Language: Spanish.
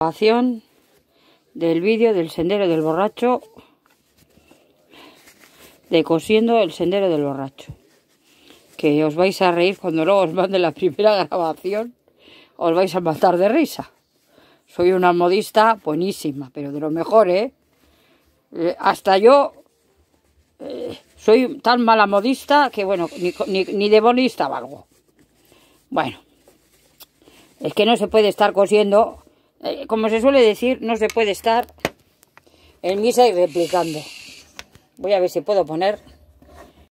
grabación del vídeo del sendero del borracho de cosiendo el sendero del borracho que os vais a reír cuando luego os mande la primera grabación os vais a matar de risa soy una modista buenísima pero de lo mejor ¿eh? Eh, hasta yo eh, soy tan mala modista que bueno ni, ni, ni de bonista valgo bueno es que no se puede estar cosiendo eh, como se suele decir, no se puede estar en misa y replicando. Voy a ver si puedo poner